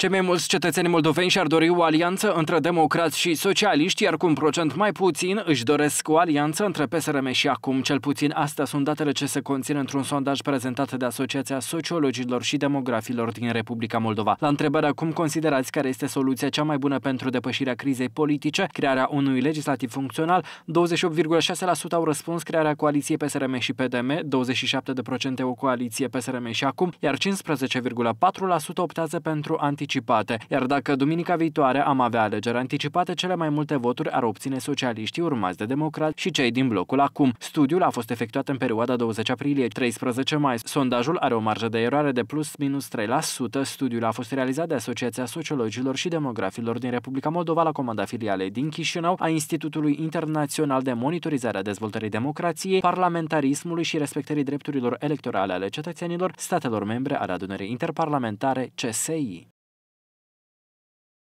Cei mai mulți cetățeni moldoveni și-ar dori o alianță între democrați și socialiști, iar cu un procent mai puțin își doresc o alianță între PSRM și acum. Cel puțin astea sunt datele ce se conțin într-un sondaj prezentat de Asociația Sociologilor și Demografilor din Republica Moldova. La întrebarea cum considerați care este soluția cea mai bună pentru depășirea crizei politice, crearea unui legislativ funcțional, 28,6% au răspuns crearea coaliției PSRM și PDM, 27% o coaliție PSRM și acum, iar 15,4% optează pentru anti anticipate, iar dacă duminica viitoare am avea alegeri anticipate, cele mai multe voturi ar obține socialiștii urmați de democrat și cei din blocul acum. Studiul a fost efectuat în perioada 20 aprilie-13 mai. Sondajul are o marjă de eroare de plus minus 3%. Studiul a fost realizat de Asociația Sociologilor și Demografilor din Republica Moldova la comanda filialei din Chișinău a Institutului Internațional de Monitorizare a Dezvoltării Democrației, Parlamentarismului și Respectării Drepturilor Electorale ale Cetățenilor, statelor membre ale adunării interparlamentare CSI.